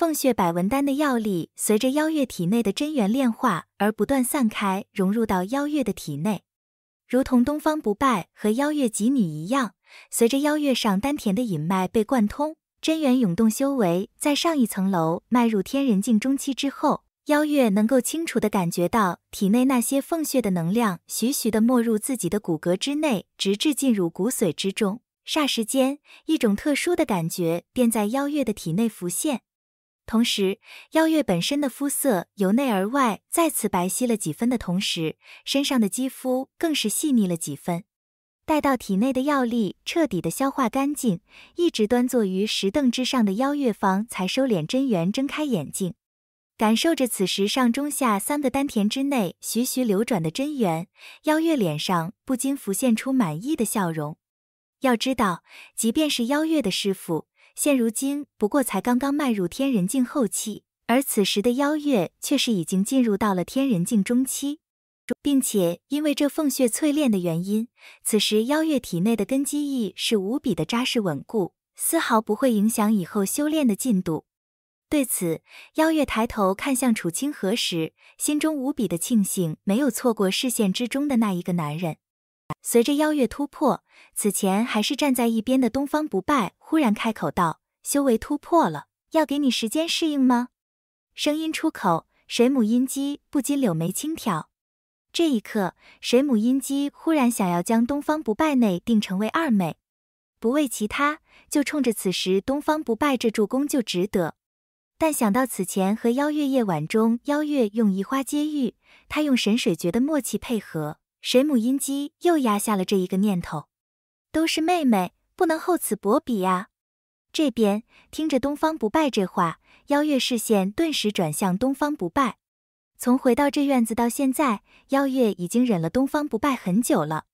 凤血百文丹的药力随着妖月体内的真元炼化而不断散开，融入到妖月的体内，如同东方不败和妖月几女一样，随着妖月上丹田的引脉被贯通，真元涌动，修为在上一层楼，迈入天人境中期之后，妖月能够清楚的感觉到体内那些凤血的能量徐徐的没入自己的骨骼之内，直至进入骨髓之中，霎时间，一种特殊的感觉便在妖月的体内浮现。同时，邀月本身的肤色由内而外再次白皙了几分的同时，身上的肌肤更是细腻了几分。待到体内的药力彻底的消化干净，一直端坐于石凳之上的邀月方才收敛真元，睁开眼睛，感受着此时上中下三个丹田之内徐徐流转的真元，邀月脸上不禁浮现出满意的笑容。要知道，即便是邀月的师父。现如今不过才刚刚迈入天人境后期，而此时的妖月却是已经进入到了天人境中期，并且因为这凤血淬炼的原因，此时妖月体内的根基亦是无比的扎实稳固，丝毫不会影响以后修炼的进度。对此，妖月抬头看向楚清河时，心中无比的庆幸，没有错过视线之中的那一个男人。随着邀月突破，此前还是站在一边的东方不败忽然开口道：“修为突破了，要给你时间适应吗？”声音出口，水母音姬不禁柳眉轻挑。这一刻，水母音姬忽然想要将东方不败内定成为二妹，不为其他，就冲着此时东方不败这助攻就值得。但想到此前和邀月夜晚中，邀月用移花接玉，他用神水诀的默契配合。水母音姬又压下了这一个念头，都是妹妹，不能厚此薄彼呀。这边听着东方不败这话，邀月视线顿时转向东方不败。从回到这院子到现在，邀月已经忍了东方不败很久了。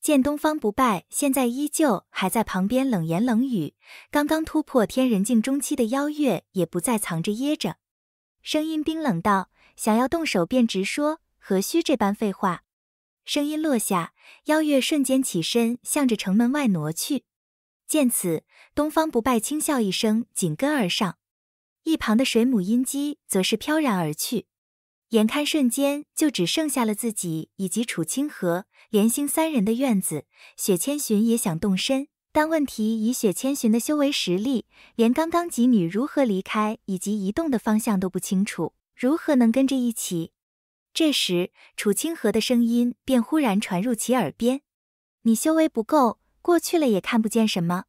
见东方不败现在依旧还在旁边冷言冷语，刚刚突破天人境中期的邀月也不再藏着掖着，声音冰冷道：“想要动手便直说，何须这般废话？”声音落下，妖月瞬间起身，向着城门外挪去。见此，东方不败轻笑一声，紧跟而上。一旁的水母音姬则是飘然而去。眼看瞬间就只剩下了自己以及楚清河、连星三人的院子，雪千寻也想动身，但问题以雪千寻的修为实力，连刚刚几女如何离开以及移动的方向都不清楚，如何能跟着一起？这时，楚清河的声音便忽然传入其耳边：“你修为不够，过去了也看不见什么。”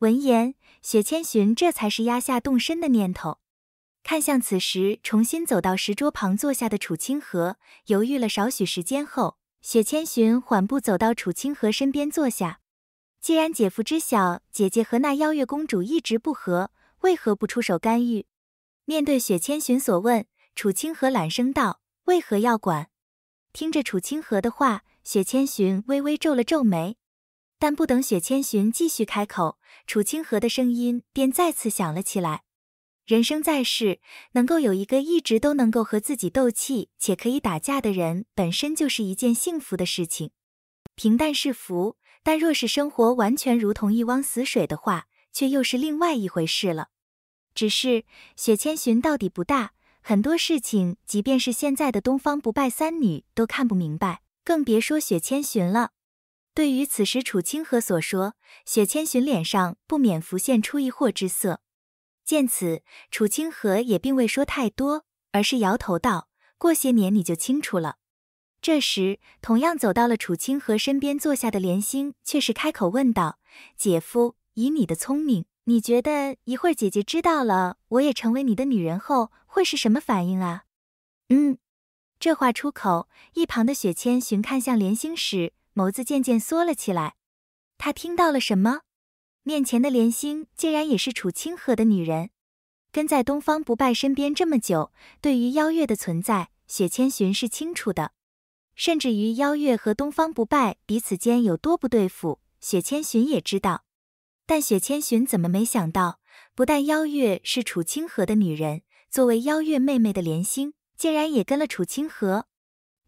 闻言，雪千寻这才是压下动身的念头，看向此时重新走到石桌旁坐下的楚清河，犹豫了少许时间后，雪千寻缓步走到楚清河身边坐下。既然姐夫知晓姐姐和那邀月公主一直不和，为何不出手干预？面对雪千寻所问，楚清河懒声道。为何要管？听着楚清河的话，雪千寻微微皱了皱眉，但不等雪千寻继续开口，楚清河的声音便再次响了起来：“人生在世，能够有一个一直都能够和自己斗气且可以打架的人，本身就是一件幸福的事情。平淡是福，但若是生活完全如同一汪死水的话，却又是另外一回事了。”只是雪千寻到底不大。很多事情，即便是现在的东方不败三女都看不明白，更别说雪千寻了。对于此时楚清河所说，雪千寻脸上不免浮现出疑惑之色。见此，楚清河也并未说太多，而是摇头道：“过些年你就清楚了。”这时，同样走到了楚清河身边坐下的莲心却是开口问道：“姐夫，以你的聪明……”你觉得一会儿姐姐知道了我也成为你的女人后会是什么反应啊？嗯，这话出口，一旁的雪千寻看向莲星时，眸子渐渐缩了起来。他听到了什么？面前的莲星竟然也是楚清河的女人。跟在东方不败身边这么久，对于妖月的存在，雪千寻是清楚的。甚至于妖月和东方不败彼此间有多不对付，雪千寻也知道。但雪千寻怎么没想到，不但邀月是楚清河的女人，作为邀月妹妹的莲心，竟然也跟了楚清河。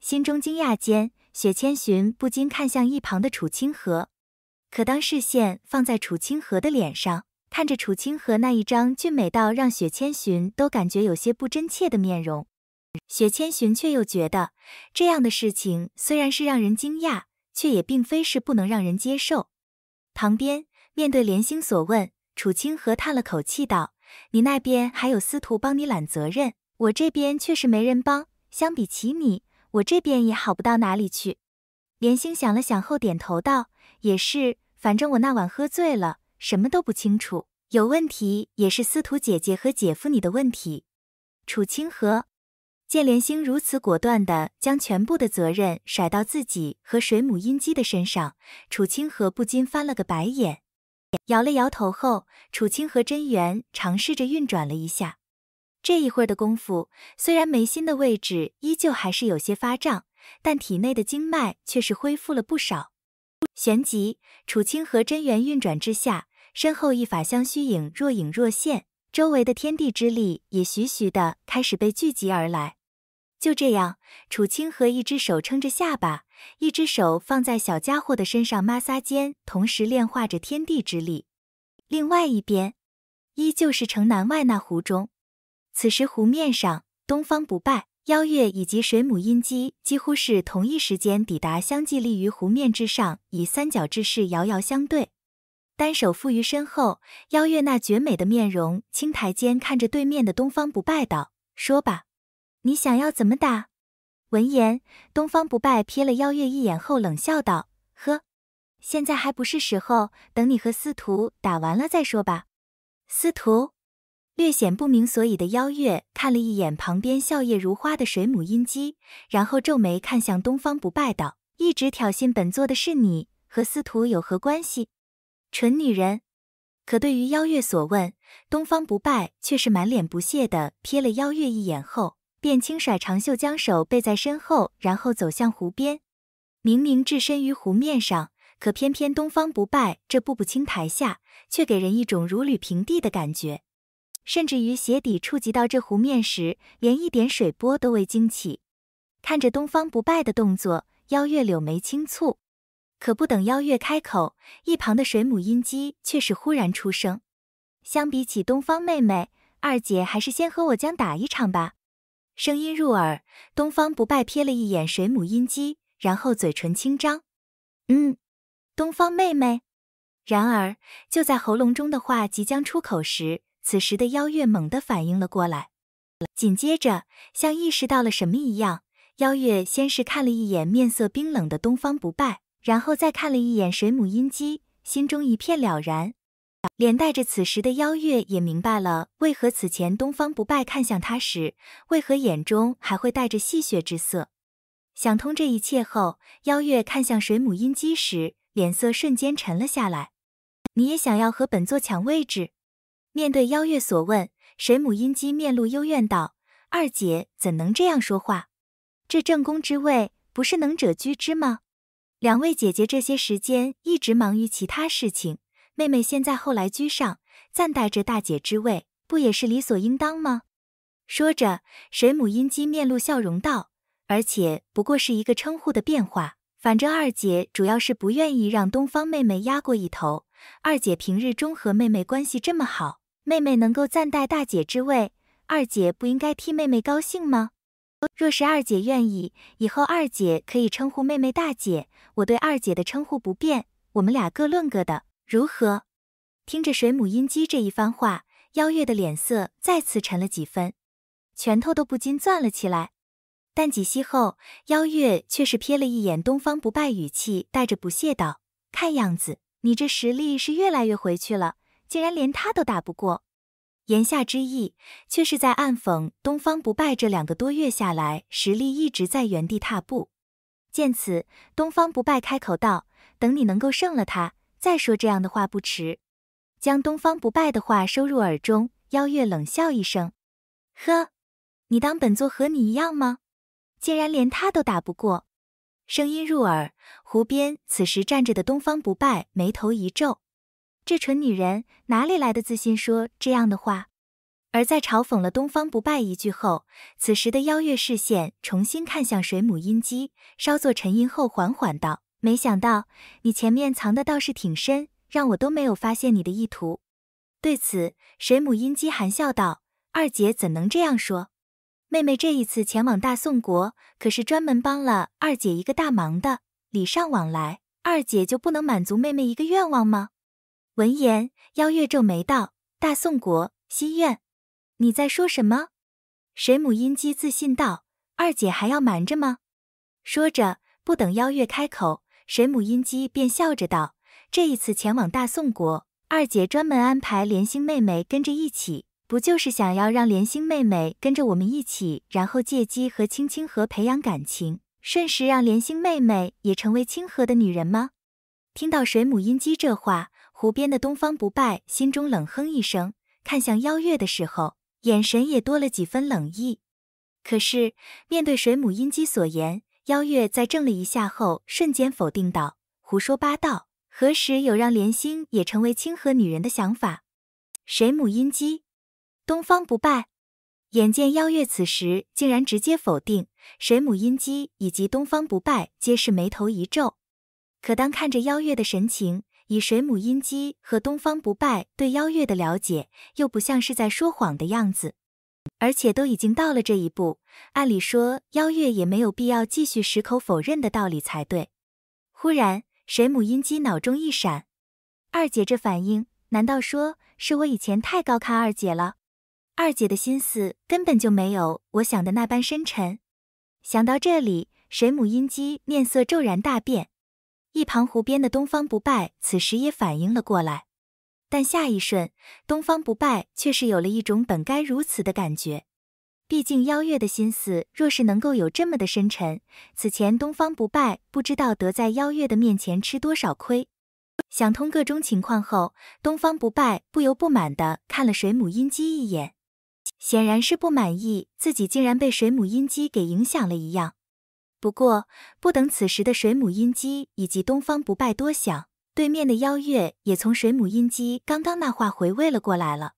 心中惊讶间，雪千寻不禁看向一旁的楚清河。可当视线放在楚清河的脸上，看着楚清河那一张俊美到让雪千寻都感觉有些不真切的面容，雪千寻却又觉得，这样的事情虽然是让人惊讶，却也并非是不能让人接受。旁边。面对莲星所问，楚清河叹了口气道：“你那边还有司徒帮你揽责任，我这边却是没人帮。相比起你，我这边也好不到哪里去。”莲星想了想后，点头道：“也是，反正我那晚喝醉了，什么都不清楚，有问题也是司徒姐姐和姐夫你的问题。”楚清河见莲星如此果断地将全部的责任甩到自己和水母音姬的身上，楚清河不禁翻了个白眼。摇了摇头后，楚清和真元尝试着运转了一下。这一会儿的功夫，虽然眉心的位置依旧还是有些发胀，但体内的经脉却是恢复了不少。旋即，楚清和真元运转之下，身后一法相虚影若隐若现，周围的天地之力也徐徐的开始被聚集而来。就这样，楚清和一只手撑着下巴。一只手放在小家伙的身上摩挲间，同时炼化着天地之力。另外一边，依旧是城南外那湖中。此时湖面上，东方不败、邀月以及水母音姬几乎是同一时间抵达，相继立于湖面之上，以三角之势遥遥相对。单手负于身后，邀月那绝美的面容青苔间，看着对面的东方不败道：“说吧，你想要怎么打？”闻言，东方不败瞥了邀月一眼后冷笑道：“呵，现在还不是时候，等你和司徒打完了再说吧。”司徒略显不明所以的邀月看了一眼旁边笑靥如花的水母音姬，然后皱眉看向东方不败道：“一直挑衅本座的是你，和司徒有何关系？”蠢女人！可对于邀月所问，东方不败却是满脸不屑的瞥了邀月一眼后。便轻甩长袖，将手背在身后，然后走向湖边。明明置身于湖面上，可偏偏东方不败这步步青苔下，却给人一种如履平地的感觉。甚至于鞋底触及到这湖面时，连一点水波都未惊起。看着东方不败的动作，邀月柳眉轻蹙。可不等邀月开口，一旁的水母音姬却是忽然出声：“相比起东方妹妹，二姐还是先和我将打一场吧。”声音入耳，东方不败瞥了一眼水母音姬，然后嘴唇轻张，嗯，东方妹妹。然而就在喉咙中的话即将出口时，此时的妖月猛地反应了过来，紧接着像意识到了什么一样，妖月先是看了一眼面色冰冷的东方不败，然后再看了一眼水母音姬，心中一片了然。连带着此时的邀月也明白了为何此前东方不败看向他时，为何眼中还会带着戏谑之色。想通这一切后，邀月看向水母音姬时，脸色瞬间沉了下来。你也想要和本座抢位置？面对邀月所问，水母音姬面露幽怨道：“二姐怎能这样说话？这正宫之位不是能者居之吗？两位姐姐这些时间一直忙于其他事情。”妹妹现在后来居上，暂代这大姐之位，不也是理所应当吗？说着，水母音姬面露笑容道：“而且不过是一个称呼的变化，反正二姐主要是不愿意让东方妹妹压过一头。二姐平日中和妹妹关系这么好，妹妹能够暂代大姐之位，二姐不应该替妹妹高兴吗？若是二姐愿意，以后二姐可以称呼妹妹大姐，我对二姐的称呼不变，我们俩各论各的。”如何？听着水母音姬这一番话，妖月的脸色再次沉了几分，拳头都不禁攥了起来。但几息后，妖月却是瞥了一眼东方不败，语气带着不屑道：“看样子，你这实力是越来越回去了，竟然连他都打不过。”言下之意，却是在暗讽东方不败这两个多月下来，实力一直在原地踏步。见此，东方不败开口道：“等你能够胜了他。”再说这样的话不迟。将东方不败的话收入耳中，邀月冷笑一声：“呵，你当本座和你一样吗？竟然连他都打不过。”声音入耳，湖边此时站着的东方不败眉头一皱：“这蠢女人哪里来的自信说这样的话？”而在嘲讽了东方不败一句后，此时的邀月视线重新看向水母音姬，稍作沉吟后，缓缓道。没想到你前面藏的倒是挺深，让我都没有发现你的意图。对此，水母阴姬含笑道：“二姐怎能这样说？妹妹这一次前往大宋国，可是专门帮了二姐一个大忙的，礼尚往来，二姐就不能满足妹妹一个愿望吗？”闻言，邀月皱眉道：“大宋国心愿？你在说什么？”水母阴姬自信道：“二姐还要瞒着吗？”说着，不等邀月开口。水母音姬便笑着道：“这一次前往大宋国，二姐专门安排莲心妹妹跟着一起，不就是想要让莲心妹妹跟着我们一起，然后借机和青青河培养感情，顺势让莲心妹妹也成为青河的女人吗？”听到水母音姬这话，湖边的东方不败心中冷哼一声，看向妖月的时候，眼神也多了几分冷意。可是面对水母音姬所言，邀月在怔了一下后，瞬间否定道：“胡说八道，何时有让莲心也成为清河女人的想法？”水母阴姬、东方不败，眼见邀月此时竟然直接否定水母阴姬以及东方不败，皆是眉头一皱。可当看着邀月的神情，以水母阴姬和东方不败对邀月的了解，又不像是在说谎的样子。而且都已经到了这一步，按理说邀月也没有必要继续矢口否认的道理才对。忽然，水母音姬脑中一闪，二姐这反应，难道说是我以前太高看二姐了？二姐的心思根本就没有我想的那般深沉。想到这里，水母音姬面色骤然大变。一旁湖边的东方不败此时也反应了过来。但下一瞬，东方不败却是有了一种本该如此的感觉。毕竟邀月的心思若是能够有这么的深沉，此前东方不败不知道得在邀月的面前吃多少亏。想通各种情况后，东方不败不由不满的看了水母音姬一眼，显然是不满意自己竟然被水母音姬给影响了一样。不过，不等此时的水母音姬以及东方不败多想。对面的邀月也从水母音姬刚刚那话回味了过来了，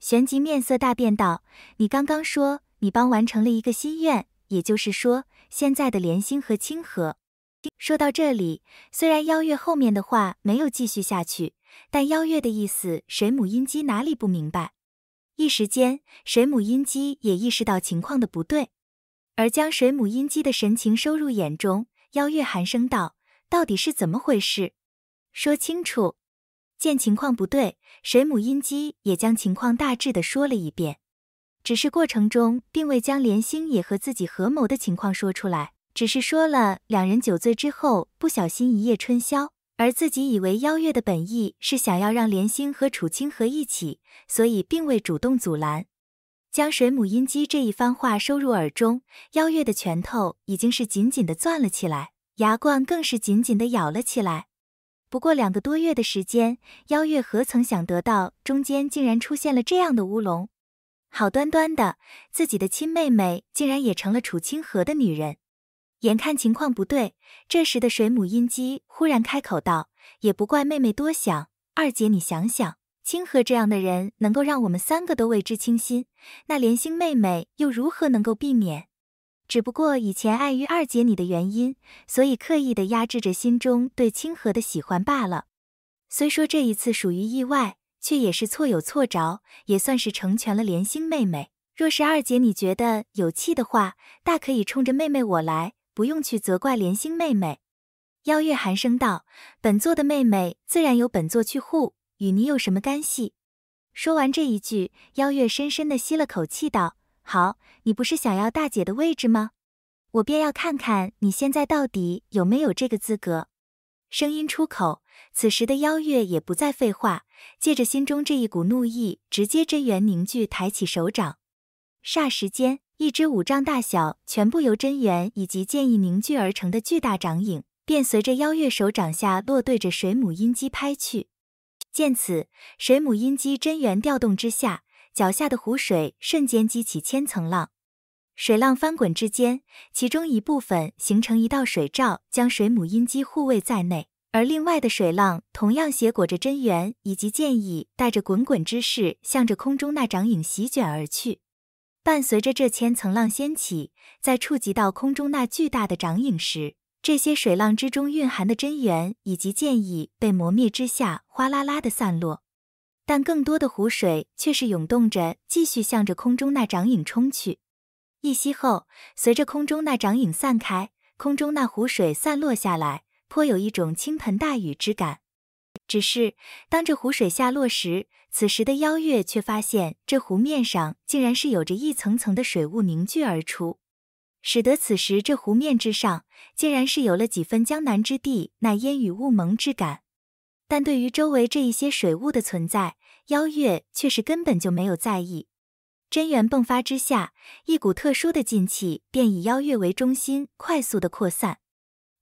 旋即面色大变道：“你刚刚说你帮完成了一个心愿，也就是说现在的莲心和清河。”说到这里，虽然邀月后面的话没有继续下去，但邀月的意思水母音姬哪里不明白？一时间，水母音姬也意识到情况的不对，而将水母音姬的神情收入眼中。邀月寒声道：“到底是怎么回事？”说清楚。见情况不对，水母音姬也将情况大致的说了一遍，只是过程中并未将莲星也和自己合谋的情况说出来，只是说了两人酒醉之后不小心一夜春宵，而自己以为邀月的本意是想要让莲星和楚清河一起，所以并未主动阻拦。将水母音姬这一番话收入耳中，邀月的拳头已经是紧紧的攥了起来，牙冠更是紧紧的咬了起来。不过两个多月的时间，邀月何曾想得到，中间竟然出现了这样的乌龙，好端端的自己的亲妹妹，竟然也成了楚清河的女人。眼看情况不对，这时的水母音姬忽然开口道：“也不怪妹妹多想，二姐，你想想，清河这样的人，能够让我们三个都为之倾心，那莲心妹妹又如何能够避免？”只不过以前碍于二姐你的原因，所以刻意的压制着心中对清河的喜欢罢了。虽说这一次属于意外，却也是错有错着，也算是成全了莲心妹妹。若是二姐你觉得有气的话，大可以冲着妹妹我来，不用去责怪莲心妹妹。邀月寒声道：“本座的妹妹自然由本座去护，与你有什么干系？”说完这一句，邀月深深的吸了口气道。好，你不是想要大姐的位置吗？我便要看看你现在到底有没有这个资格。声音出口，此时的邀月也不再废话，借着心中这一股怒意，直接真元凝聚，抬起手掌，霎时间，一只五丈大小、全部由真元以及剑意凝聚而成的巨大掌影，便随着邀月手掌下落，对着水母阴姬拍去。见此，水母阴姬真元调动之下。脚下的湖水瞬间激起千层浪，水浪翻滚之间，其中一部分形成一道水罩，将水母音基护卫在内；而另外的水浪同样携裹着真元以及剑意，带着滚滚之势，向着空中那掌影席卷而去。伴随着这千层浪掀起，在触及到空中那巨大的掌影时，这些水浪之中蕴含的真元以及剑意被磨灭之下，哗啦啦的散落。但更多的湖水却是涌动着，继续向着空中那掌影冲去。一息后，随着空中那掌影散开，空中那湖水散落下来，颇有一种倾盆大雨之感。只是当这湖水下落时，此时的妖月却发现，这湖面上竟然是有着一层层的水雾凝聚而出，使得此时这湖面之上，竟然是有了几分江南之地那烟雨雾蒙之感。但对于周围这一些水雾的存在，妖月却是根本就没有在意。真元迸发之下，一股特殊的劲气便以妖月为中心快速的扩散。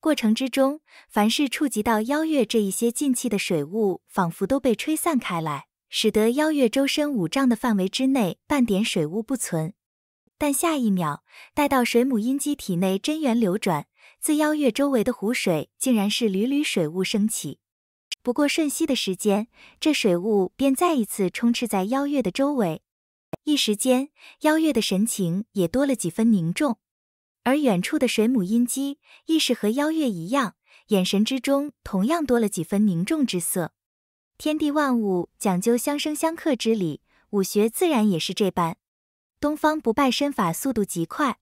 过程之中，凡是触及到妖月这一些劲气的水雾，仿佛都被吹散开来，使得妖月周身五丈的范围之内半点水雾不存。但下一秒，待到水母阴姬体内真元流转，自妖月周围的湖水竟然是缕缕水雾升起。不过瞬息的时间，这水雾便再一次充斥在妖月的周围，一时间，妖月的神情也多了几分凝重。而远处的水母阴姬亦是和妖月一样，眼神之中同样多了几分凝重之色。天地万物讲究相生相克之理，武学自然也是这般。东方不败身法速度极快，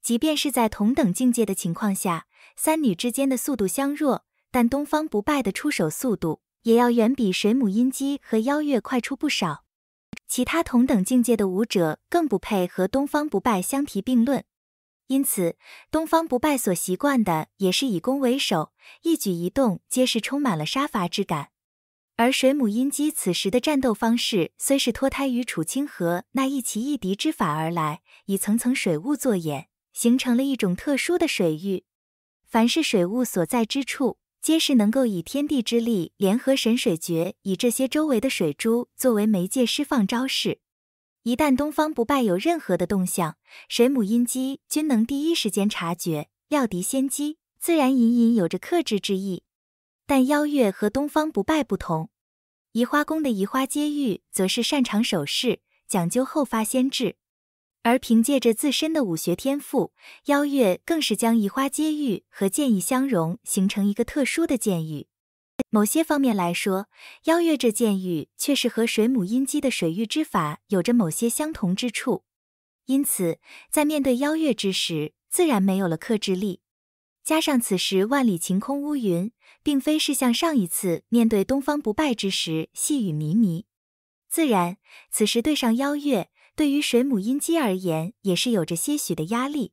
即便是在同等境界的情况下，三女之间的速度相若。但东方不败的出手速度也要远比水母音姬和妖月快出不少，其他同等境界的武者更不配和东方不败相提并论。因此，东方不败所习惯的也是以攻为守，一举一动皆是充满了杀伐之感。而水母音姬此时的战斗方式虽是脱胎于楚清河那一奇一敌之法而来，以层层水雾作掩，形成了一种特殊的水域，凡是水雾所在之处。皆是能够以天地之力联合神水诀，以这些周围的水珠作为媒介释放招式。一旦东方不败有任何的动向，水母阴姬均能第一时间察觉，料敌先机，自然隐隐有着克制之意。但妖月和东方不败不同，移花宫的移花接玉则是擅长守势，讲究后发先至。而凭借着自身的武学天赋，邀月更是将移花接玉和剑意相融，形成一个特殊的剑域。某些方面来说，邀月这剑域却是和水母阴姬的水域之法有着某些相同之处。因此，在面对邀月之时，自然没有了克制力。加上此时万里晴空，乌云并非是像上一次面对东方不败之时细雨迷迷，自然此时对上邀月。对于水母音基而言，也是有着些许的压力。